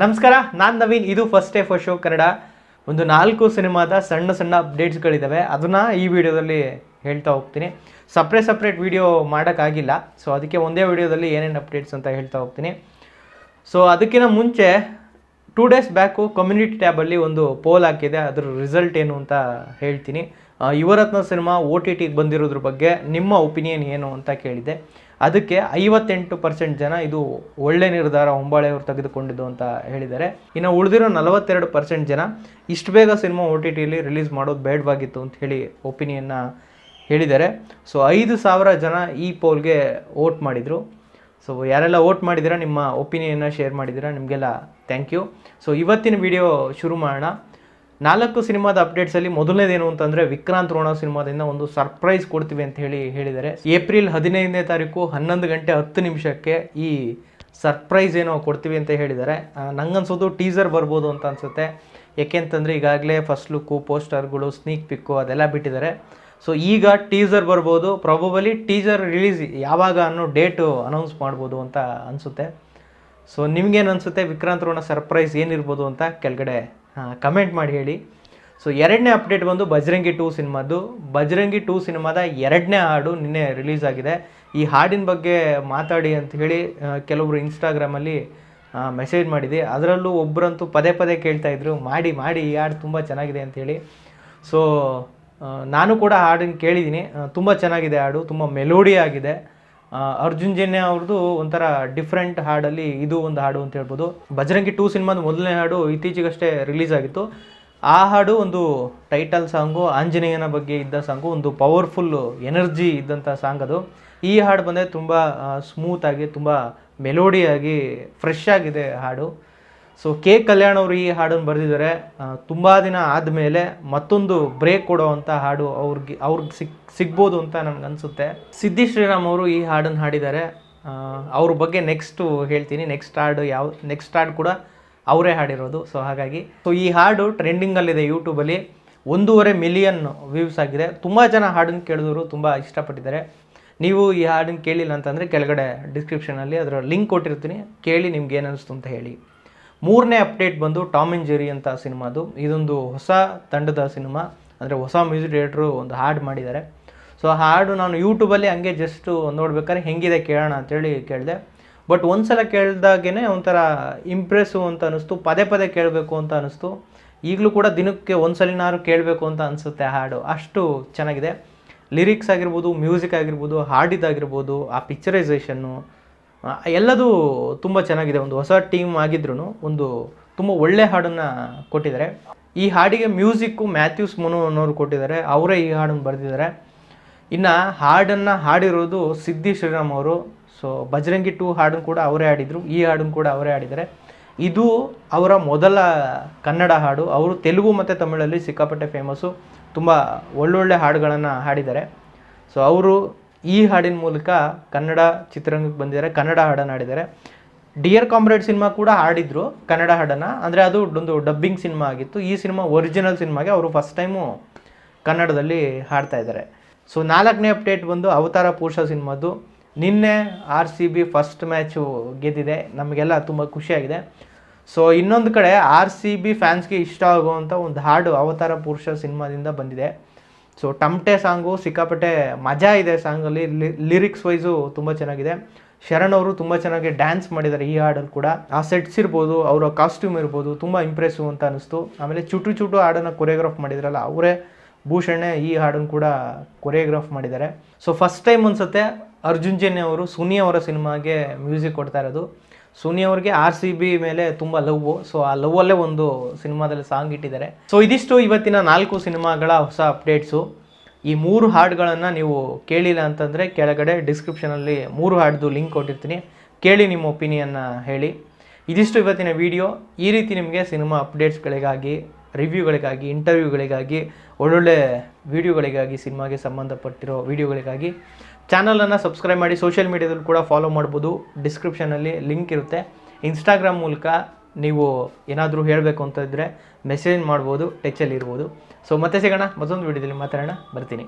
ನಮಸ್ಕಾರ ನಾನು ನವೀನ್ ಇದು first day first show Kannada ಒಂದು ನಾಲ್ಕು ಸಿನಿಮಾದ ಸಣ್ಣ ಸಣ್ಣ ಅಪ್ಡೇಟ್ಸ್ಗಳಿದ್ದಾವೆ ಅದನ್ನು ಈ ವಿಡಿಯೋದಲ್ಲಿ ಹೇಳ್ತಾ ಹೋಗ್ತೀನಿ ಸಪ್ರೇಟ್ ಸಪ್ರೇಟ್ ವೀಡಿಯೋ ಮಾಡೋಕ್ಕಾಗಿಲ್ಲ ಸೊ ಅದಕ್ಕೆ ಒಂದೇ ವಿಡಿಯೋದಲ್ಲಿ ಏನೇನು ಅಪ್ಡೇಟ್ಸ್ ಅಂತ ಹೇಳ್ತಾ ಹೋಗ್ತೀನಿ ಸೊ ಅದಕ್ಕಿಂತ ಮುಂಚೆ ಟೂ ಡೇಸ್ ಬ್ಯಾಕು ಕಮ್ಯುನಿಟಿ ಟ್ಯಾಬಲ್ಲಿ ಒಂದು ಪೋಲ್ ಹಾಕಿದೆ ಅದರ ರಿಸಲ್ಟ್ ಏನು ಅಂತ ಹೇಳ್ತೀನಿ ಯುವರತ್ನ ಸಿನಿಮಾ ಓ ಟಿ ಟಿಗೆ ಬಂದಿರೋದ್ರ ಬಗ್ಗೆ ನಿಮ್ಮ ಒಪಿನಿಯನ್ ಏನು ಅಂತ ಕೇಳಿದೆ ಅದಕ್ಕೆ ಐವತ್ತೆಂಟು ಪರ್ಸೆಂಟ್ ಜನ ಇದು ಒಳ್ಳೆ ನಿರ್ಧಾರ ಹೊಂಬಾಳೆಯವರು ತೆಗೆದುಕೊಂಡಿದ್ದು ಅಂತ ಹೇಳಿದ್ದಾರೆ ಇನ್ನು ಉಳಿದಿರೋ ನಲವತ್ತೆರಡು ಪರ್ಸೆಂಟ್ ಜನ ಇಷ್ಟು ಬೇಗ ಸಿನಿಮಾ ಓ ಟಿ ಟಿಯಲ್ಲಿ ರಿಲೀಸ್ ಮಾಡೋದು ಬೇಡವಾಗಿತ್ತು ಅಂತ ಹೇಳಿ ಒಪಿನಿಯನ್ನ ಹೇಳಿದ್ದಾರೆ ಸೊ ಐದು ಸಾವಿರ ಜನ ಈ ಪೋಲ್ಗೆ ವೋಟ್ ಮಾಡಿದರು ಸೊ ಯಾರೆಲ್ಲ ವೋಟ್ ಮಾಡಿದಿರ ನಿಮ್ಮ ಒಪಿನಿಯನ್ನ ಶೇರ್ ಮಾಡಿದ್ದೀರಾ ನಿಮಗೆಲ್ಲ ಥ್ಯಾಂಕ್ ಯು ಸೊ ಇವತ್ತಿನ ವಿಡಿಯೋ ಶುರು ಮಾಡೋಣ ನಾಲ್ಕು ಸಿನಿಮಾದ ಅಪ್ಡೇಟ್ಸಲ್ಲಿ ಮೊದಲನೇದೇನು ಅಂತಂದರೆ ವಿಕ್ರಾಂತ್ ರೋಣ ಸಿನಿಮಾದಿಂದ ಒಂದು ಸರ್ಪ್ರೈಸ್ ಕೊಡ್ತೀವಿ ಅಂತ ಹೇಳಿ ಹೇಳಿದ್ದಾರೆ ಏಪ್ರಿಲ್ ಹದಿನೈದನೇ ತಾರೀಕು ಹನ್ನೊಂದು ಗಂಟೆ ಹತ್ತು ನಿಮಿಷಕ್ಕೆ ಈ ಸರ್ಪ್ರೈಸ್ ಏನೋ ಕೊಡ್ತೀವಿ ಅಂತ ಹೇಳಿದ್ದಾರೆ ನಂಗನ್ಸೋದು ಟೀಸರ್ ಬರ್ಬೋದು ಅಂತ ಅನಿಸುತ್ತೆ ಏಕೆಂತಂದರೆ ಈಗಾಗಲೇ ಫಸ್ಟ್ ಲುಕ್ಕು ಪೋಸ್ಟರ್ಗಳು ಸ್ನೀಕ್ ಪಿಕ್ಕು ಅದೆಲ್ಲ ಬಿಟ್ಟಿದ್ದಾರೆ ಸೊ ಈಗ ಟೀಸರ್ ಬರ್ಬೋದು ಪ್ರಾಬಬಲಿ ಟೀಸರ್ ರಿಲೀಸ್ ಯಾವಾಗ ಅನ್ನೋ ಡೇಟು ಅನೌನ್ಸ್ ಮಾಡ್ಬೋದು ಅಂತ ಅನಿಸುತ್ತೆ ಸೊ ನಿಮ್ಗೇನು ಅನಿಸುತ್ತೆ ವಿಕ್ರಾಂತ್ ರೋಣ ಸರ್ಪ್ರೈಸ್ ಏನಿರ್ಬೋದು ಅಂತ ಕೆಳಗಡೆ ಹಾಂ ಕಮೆಂಟ್ ಮಾಡಿ ಹೇಳಿ ಸೊ ಎರಡನೇ ಅಪ್ಡೇಟ್ ಬಂದು ಬಜರಂಗಿ ಟೂ ಸಿನಿಮಾದ್ದು ಬಜರಂಗಿ ಟೂ ಸಿನಿಮಾದ ಎರಡನೇ ಹಾಡು ನಿನ್ನೆ ರಿಲೀಸ್ ಆಗಿದೆ ಈ ಹಾಡಿನ ಬಗ್ಗೆ ಮಾತಾಡಿ ಅಂತ ಹೇಳಿ ಕೆಲವರು ಇನ್ಸ್ಟಾಗ್ರಾಮಲ್ಲಿ ಮೆಸೇಜ್ ಮಾಡಿದೆ ಅದರಲ್ಲೂ ಒಬ್ಬರಂತೂ ಪದೇ ಪದೇ ಇದ್ರು ಮಾಡಿ ಮಾಡಿ ಈ ಹಾಡು ತುಂಬ ಚೆನ್ನಾಗಿದೆ ಅಂಥೇಳಿ ಸೊ ನಾನು ಕೂಡ ಹಾಡನ್ನು ಕೇಳಿದ್ದೀನಿ ತುಂಬ ಚೆನ್ನಾಗಿದೆ ಹಾಡು ತುಂಬ ಮೆಲೋಡಿ ಆಗಿದೆ ಅರ್ಜುನ್ ಜನ್ಯ ಅವ್ರದ್ದು ಒಂಥರ ಡಿಫ್ರೆಂಟ್ ಹಾಡಲ್ಲಿ ಇದು ಒಂದು ಹಾಡು ಅಂತ ಹೇಳ್ಬೋದು ಬಜರಂಗಿ ಟೂ ಸಿನಿಮಾದ ಮೊದಲನೇ ಹಾಡು ಇತ್ತೀಚೆಗಷ್ಟೇ ರಿಲೀಸ್ ಆಗಿತ್ತು ಆ ಹಾಡು ಒಂದು ಟೈಟಲ್ ಸಾಂಗು ಆಂಜನೇಯನ ಬಗ್ಗೆ ಇದ್ದ ಸಾಂಗು ಒಂದು ಪವರ್ಫುಲ್ ಎನರ್ಜಿ ಇದ್ದಂಥ ಸಾಂಗ್ ಅದು ಈ ಹಾಡು ಬಂದರೆ ತುಂಬ ಸ್ಮೂತಾಗಿ ತುಂಬ ಮೆಲೋಡಿಯಾಗಿ ಫ್ರೆಶ್ ಆಗಿದೆ ಹಾಡು ಸೊ ಕೆ ಕಲ್ಯಾಣ್ ಅವರು ಈ ಹಾಡನ್ನು ಬರೆದಿದ್ದಾರೆ ತುಂಬ ದಿನ ಆದಮೇಲೆ ಮತ್ತೊಂದು ಬ್ರೇಕ್ ಕೊಡೋವಂಥ ಹಾಡು ಅವ್ರಿಗೆ ಅವ್ರಿಗೆ ಸಿಕ್ ಸಿಗ್ಬೋದು ಅಂತ ನನಗನ್ಸುತ್ತೆ ಸಿದ್ದಿ ಶ್ರೀರಾಮ್ ಅವರು ಈ ಹಾಡನ್ನು ಹಾಡಿದ್ದಾರೆ ಅವ್ರ ಬಗ್ಗೆ ನೆಕ್ಸ್ಟು ಹೇಳ್ತೀನಿ ನೆಕ್ಸ್ಟ್ ಹಾಡು ಯಾವ ನೆಕ್ಸ್ಟ್ ಹಾಡು ಕೂಡ ಅವರೇ ಹಾಡಿರೋದು ಸೊ ಹಾಗಾಗಿ ಸೊ ಈ ಹಾಡು ಟ್ರೆಂಡಿಂಗಲ್ಲಿದೆ ಯೂಟ್ಯೂಬಲ್ಲಿ ಒಂದೂವರೆ ಮಿಲಿಯನ್ ವ್ಯೂಸ್ ಆಗಿದೆ ತುಂಬ ಜನ ಹಾಡನ್ನು ಕೇಳಿದವರು ತುಂಬ ಇಷ್ಟಪಟ್ಟಿದ್ದಾರೆ ನೀವು ಈ ಹಾಡನ್ನು ಕೇಳಿಲ್ಲ ಅಂತಂದರೆ ಕೆಳಗಡೆ ಡಿಸ್ಕ್ರಿಪ್ಷನಲ್ಲಿ ಅದರ ಲಿಂಕ್ ಕೊಟ್ಟಿರ್ತೀನಿ ಕೇಳಿ ನಿಮ್ಗೆ ಏನು ಅನಿಸ್ತು ಅಂತ ಹೇಳಿ ಮೂರನೇ ಅಪ್ಡೇಟ್ ಬಂದು ಟಾಮ್ ಅಂಡ್ ಜೆರಿ ಅಂತ ಸಿನಿಮಾದು ಇದೊಂದು ಹೊಸ ತಂಡದ ಸಿನಿಮಾ ಅಂದರೆ ಹೊಸ ಮ್ಯೂಸಿಕ್ ಡೈರೆಕ್ಟ್ರು ಒಂದು ಹಾಡು ಮಾಡಿದ್ದಾರೆ ಸೊ ಆ ಹಾಡು ನಾನು ಯೂಟ್ಯೂಬಲ್ಲಿ ಹಂಗೆ ಜಸ್ಟು ನೋಡ್ಬೇಕಾದ್ರೆ ಹೆಂಗಿದೆ ಕೇಳೋಣ ಅಂತೇಳಿ ಕೇಳಿದೆ ಬಟ್ ಒಂದು ಸಲ ಕೇಳಿದಾಗೇ ಒಂಥರ ಇಂಪ್ರೆಸ್ಸು ಅಂತ ಅನ್ನಿಸ್ತು ಪದೇ ಪದೇ ಕೇಳಬೇಕು ಅಂತ ಅನ್ನಿಸ್ತು ಈಗಲೂ ಕೂಡ ದಿನಕ್ಕೆ ಒಂದು ಸಲಿನಾರು ಕೇಳಬೇಕು ಅಂತ ಅನಿಸುತ್ತೆ ಆ ಹಾಡು ಅಷ್ಟು ಚೆನ್ನಾಗಿದೆ ಲಿರಿಕ್ಸ್ ಆಗಿರ್ಬೋದು ಮ್ಯೂಸಿಕ್ ಆಗಿರ್ಬೋದು ಹಾಡಿದಾಗಿರ್ಬೋದು ಆ ಪಿಕ್ಚರೈಸೇಷನ್ನು ಎಲ್ಲದೂ ತುಂಬ ಚೆನ್ನಾಗಿದೆ ಒಂದು ಹೊಸ ಟೀಮ್ ಆಗಿದ್ರು ಒಂದು ತುಂಬ ಒಳ್ಳೆ ಹಾಡನ್ನು ಕೊಟ್ಟಿದ್ದಾರೆ ಈ ಹಾಡಿಗೆ ಮ್ಯೂಸಿಕ್ಕು ಮ್ಯಾಥ್ಯೂಸ್ ಮುನು ಅನ್ನೋರು ಕೊಟ್ಟಿದ್ದಾರೆ ಅವರೇ ಈ ಹಾಡನ್ನು ಬರೆದಿದ್ದಾರೆ ಇನ್ನು ಹಾಡನ್ನು ಹಾಡಿರೋದು ಸಿದ್ದಿ ಶ್ರೀರಾಮ್ ಅವರು ಸೊ ಬಜರಂಗಿ ಟು ಹಾಡನ್ನು ಕೂಡ ಅವರೇ ಹಾಡಿದರು ಈ ಹಾಡನ್ನು ಕೂಡ ಅವರೇ ಹಾಡಿದ್ದಾರೆ ಇದು ಅವರ ಮೊದಲ ಕನ್ನಡ ಹಾಡು ಅವರು ತೆಲುಗು ಮತ್ತು ತಮಿಳಲ್ಲಿ ಸಿಕ್ಕಾಪಟ್ಟೆ ಫೇಮಸ್ಸು ತುಂಬ ಒಳ್ಳೊಳ್ಳೆ ಹಾಡುಗಳನ್ನು ಹಾಡಿದ್ದಾರೆ ಸೊ ಅವರು ಈ ಹಾಡಿನ ಮೂಲಕ ಕನ್ನಡ ಚಿತ್ರರಂಗಕ್ಕೆ ಬಂದಿದ್ದಾರೆ ಕನ್ನಡ ಹಾಡನ್ನು ಹಾಡಿದ್ದಾರೆ ಡಿಯರ್ ಕಾಮ್ರೇಡ್ ಸಿನಿಮಾ ಕೂಡ ಹಾಡಿದ್ರು ಕನ್ನಡ ಹಾಡನ್ನು ಅಂದರೆ ಅದು ಒಂದು ಡಬ್ಬಿಂಗ್ ಸಿನಿಮಾ ಆಗಿತ್ತು ಈ ಸಿನಿಮಾ ಒರಿಜಿನಲ್ ಸಿನಿಮಾಗೆ ಅವರು ಫಸ್ಟ್ ಟೈಮು ಕನ್ನಡದಲ್ಲಿ ಹಾಡ್ತಾ ಇದ್ದಾರೆ ಸೊ ನಾಲ್ಕನೇ ಅಪ್ಡೇಟ್ ಬಂದು ಅವತಾರ ಪುರುಷ ಸಿನಿಮಾದು ನಿನ್ನೆ R C B first match ಗೆದ್ದಿದೆ ನಮಗೆಲ್ಲ ತುಂಬ ಖುಷಿಯಾಗಿದೆ ಸೊ ಇನ್ನೊಂದು ಕಡೆ ಆರ್ ಸಿ ಬಿ ಫ್ಯಾನ್ಸ್ಗೆ ಇಷ್ಟ ಆಗುವಂಥ ಒಂದು ಹಾಡು ಅವತಾರ ಪುರುಷ ಸಿನಿಮಾದಿಂದ ಬಂದಿದೆ ಸೊ ಟಮ್ಟೆ ಸಾಂಗು ಸಿಕ್ಕಾಪಟ್ಟೆ ಮಜಾ ಇದೆ ಸಾಂಗಲ್ಲಿ ಲಿರಿಕ್ಸ್ ವೈಸು ತುಂಬ ಚೆನ್ನಾಗಿದೆ ಶರಣ್ ಅವರು ತುಂಬ ಚೆನ್ನಾಗಿ ಡ್ಯಾನ್ಸ್ ಮಾಡಿದ್ದಾರೆ ಈ ಹಾಡಲ್ಲಿ ಕೂಡ ಆ ಸೆಟ್ಸ್ ಇರ್ಬೋದು ಅವರ ಕಾಸ್ಟ್ಯೂಮ್ ಇರ್ಬೋದು ತುಂಬ ಇಂಪ್ರೆಸಿವ್ ಅಂತ ಅನಿಸ್ತು ಆಮೇಲೆ ಚುಟು ಚುಟು ಹಾಡನ್ನು ಕೊರಿಯೋಗ್ರಾಫ್ ಮಾಡಿದ್ರಲ್ಲ ಅವರೇ ಭೂಷಣೆ ಈ ಹಾಡನ್ನು ಕೂಡ ಕೊರಿಯೋಗ್ರಾಫ್ ಮಾಡಿದ್ದಾರೆ ಸೊ ಫಸ್ಟ್ ಟೈಮ್ ಅನ್ಸುತ್ತೆ ಅರ್ಜುನ್ ಜನ್ಯ ಅವರು ಸುನಿ ಅವರ ಸಿನಿಮಾಗೆ ಮ್ಯೂಸಿಕ್ ಕೊಡ್ತಾ ಇರೋದು ಸೋನಿ ಅವ್ರಿಗೆ ಆರ್ ಸಿ ಬಿ ಮೇಲೆ ತುಂಬ ಲವ್ ಸೊ ಆ ಲವ್ವಲ್ಲೇ ಒಂದು ಸಿನಿಮಾದಲ್ಲಿ ಸಾಂಗ್ ಇಟ್ಟಿದ್ದಾರೆ ಸೊ ಇದಿಷ್ಟು ಇವತ್ತಿನ ನಾಲ್ಕು ಸಿನಿಮಾಗಳ ಹೊಸ ಅಪ್ಡೇಟ್ಸು ಈ ಮೂರು ಹಾಡುಗಳನ್ನು ನೀವು ಕೇಳಿಲ್ಲ ಅಂತಂದರೆ ಕೆಳಗಡೆ ಡಿಸ್ಕ್ರಿಪ್ಷನಲ್ಲಿ ಮೂರು ಹಾಡ್ದು ಲಿಂಕ್ ಕೊಟ್ಟಿರ್ತೀನಿ ಕೇಳಿ ನಿಮ್ಮ ಒಪಿನಿಯನ್ನ ಹೇಳಿ ಇದಿಷ್ಟು ಇವತ್ತಿನ ವಿಡಿಯೋ ಈ ರೀತಿ ನಿಮಗೆ ಸಿನಿಮಾ ಅಪ್ಡೇಟ್ಸ್ಗಳಿಗಾಗಿ ರಿವ್ಯೂಗಳಿಗಾಗಿ ಇಂಟರ್ವ್ಯೂಗಳಿಗಾಗಿ ಒಳ್ಳೊಳ್ಳೆ ವೀಡಿಯೋಗಳಿಗಾಗಿ ಸಿನಿಮಾಗೆ ಸಂಬಂಧಪಟ್ಟಿರೋ ವೀಡಿಯೋಗಳಿಗಾಗಿ ಚಾನಲನ್ನು ಸಬ್ಸ್ಕ್ರೈಬ್ ಮಾಡಿ ಸೋಷಿಯಲ್ ಮೀಡ್ಯಾದಲ್ಲೂ ಕೂಡ ಫಾಲೋ ಮಾಡ್ಬೋದು ಡಿಸ್ಕ್ರಿಪ್ಷನಲ್ಲಿ ಲಿಂಕ್ ಇರುತ್ತೆ ಇನ್ಸ್ಟಾಗ್ರಾಮ್ ಮೂಲಕ ನೀವು ಏನಾದರೂ ಹೇಳಬೇಕು ಅಂತ ಇದ್ದರೆ ಮೆಸೇಜ್ ಮಾಡ್ಬೋದು ಟಚಲ್ಲಿ ಇರ್ಬೋದು ಸೊ ಮತ್ತೆ ಸಿಗೋಣ ಮತ್ತೊಂದು ವೀಡಿಯೋದಲ್ಲಿ ಮಾತಾಡೋಣ ಬರ್ತೀನಿ